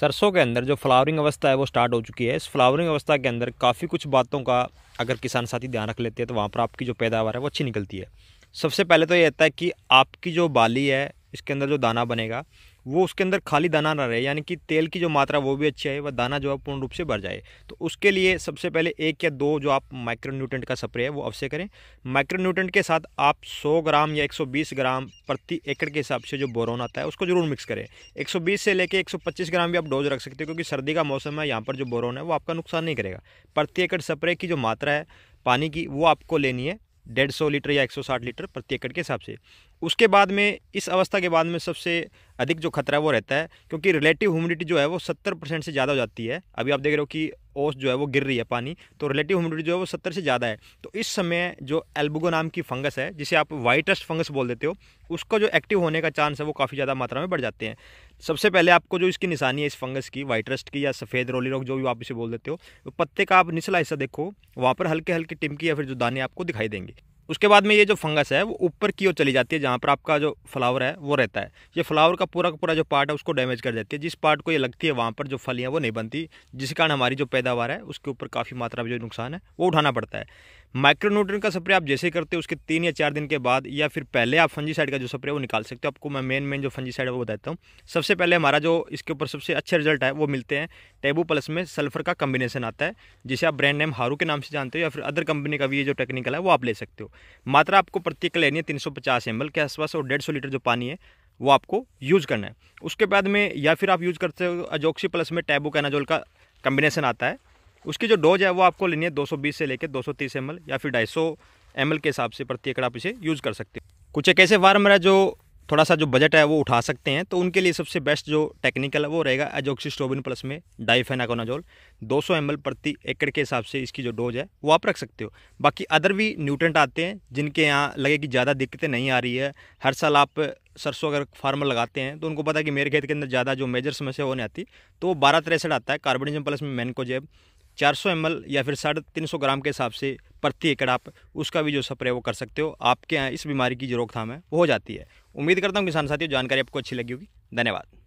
सरसों के अंदर जो फ्लावरिंग अवस्था है वो स्टार्ट हो चुकी है इस फ्लावरिंग अवस्था के अंदर काफ़ी कुछ बातों का अगर किसान साथी ध्यान रख लेते हैं तो वहाँ पर आपकी जो पैदावार है वो अच्छी निकलती है सबसे पहले तो ये रहता है कि आपकी जो बाली है इसके अंदर जो दाना बनेगा वो उसके अंदर खाली दाना ना रहे यानी कि तेल की जो मात्रा वो भी अच्छी है वह दाना जो है पूर्ण रूप से भर जाए तो उसके लिए सबसे पहले एक या दो जो आप माइक्रोन्यूट्रेंट का स्प्रे है वो अवश्य करें माइक्रोन्यूट्रेंट के साथ आप 100 ग्राम या 120 ग्राम प्रति एकड़ के हिसाब से जो बोरोन आता है उसको जरूर मिक्स करें एक से लेकर एक ग्राम भी आप डोज रख सकते हो क्योंकि सर्दी का मौसम है यहाँ पर जो बोरोन है वो आपका नुकसान नहीं करेगा प्रति एकड़ स्प्रे की जो मात्रा है पानी की वो आपको लेनी है डेढ़ सौ लीटर या 160 लीटर प्रति एकड़ के हिसाब से उसके बाद में इस अवस्था के बाद में सबसे अधिक जो खतरा है वो रहता है क्योंकि रिलेटिव ह्यूमिडिटी जो है वो सत्तर परसेंट से ज़्यादा हो जाती है अभी आप देख रहे हो कि ओस जो है वो गिर रही है पानी तो रिलेटिव ह्यूमिडिटी जो है वो सत्तर से ज़्यादा है तो इस समय जो एल्बुगो नाम की फंगस है जिसे आप वाइटस्ट फंगस बोल देते हो उसका जो एक्टिव होने का चांस है वो काफ़ी ज़्यादा मात्रा में बढ़ जाते हैं सबसे पहले आपको जो इसकी निशानी है इस फंगस की वाइटरस्ट की या सफ़ेद रोली रोग जो भी आप इसे बोल देते हो तो पत्ते का आप निचला हिस्सा देखो वहाँ पर हल्के हल्के टिमकी या फिर जो दाने आपको दिखाई देंगे उसके बाद में ये जो फंगस है वो ऊपर की ओर चली जाती है जहाँ पर आपका जो फ्लावर है वो रहता है ये फ्लावर का पूरा का पूरा जो पार्ट है उसको डैमेज कर जाती है जिस पार्ट को ये लगती है वहाँ पर जो फलियाँ वो नहीं बनती जिस कारण हमारी जो पैदावार है उसके ऊपर काफ़ी मात्रा में जो नुकसान है वो उठाना पड़ता है माइक्रोन्यूट्रन का स्प्रे आप जैसे करते हो उसके तीन या चार दिन के बाद या फिर पहले आप फंजीसाइड का जो स्प्रे वो निकाल सकते हो आपको मैं मेन मेन जो फंजीसाइड है वो बताता हूँ सबसे पहले हमारा जो इसके ऊपर सबसे अच्छे रिजल्ट है वो मिलते हैं टेबू प्लस में सल्फर का कम्बिनेशन आता है जिसे आप ब्रांड नेम हारू के नाम से जानते हो या फिर अदर कंपनी का भी ये जो टेक्निकल है वो आप ले सकते हो मात्रा आपको प्रत्येक लेनी है तीन सौ पचास एम एल के आसपास और डेढ़ सौ लीटर जो पानी है वो आपको यूज़ करना है उसके बाद में या फिर आप यूज़ करते हो अजोक्सी प्लस में कैनाजोल का कम्बिनेशन आता है उसकी जो डोज है वो आपको लेनी है 220 से लेकर 230 एम या फिर 250 एम के हिसाब से प्रति एकड़ आप इसे यूज़ कर सकते हो कुछ एक ऐसे फार्मर है जो थोड़ा सा जो बजट है वो उठा सकते हैं तो उनके लिए सबसे बेस्ट जो टेक्निकल है वो रहेगा एजोक्सिस्टोबिन प्लस में डाइफेनाकोनाजोल 200 सौ प्रति एकड़ के हिसाब से इसकी जो डोज है वो आप रख सकते हो बाकी अदर भी न्यूट्रेंट आते हैं जिनके यहाँ लगे कि ज़्यादा दिक्कतें नहीं आ रही है हर साल आप सरसों अगर फार्मर लगाते हैं तो उनको पता है कि मेरे खेत के अंदर ज़्यादा जो मेजर समस्या वो नहीं आती तो वो बारह तिरसठ आता है कार्बोनिजम प्लस में मैनकोजेब चार सौ एम या फिर साढ़े तीन सौ ग्राम के हिसाब से प्रति एकड़ आप उसका भी जो स्प्रे वो कर सकते हो आपके यहाँ इस बीमारी की जो रोकथाम है वो हो जाती है उम्मीद करता हूँ किसान साथियों जानकारी आपको अच्छी लगी होगी धन्यवाद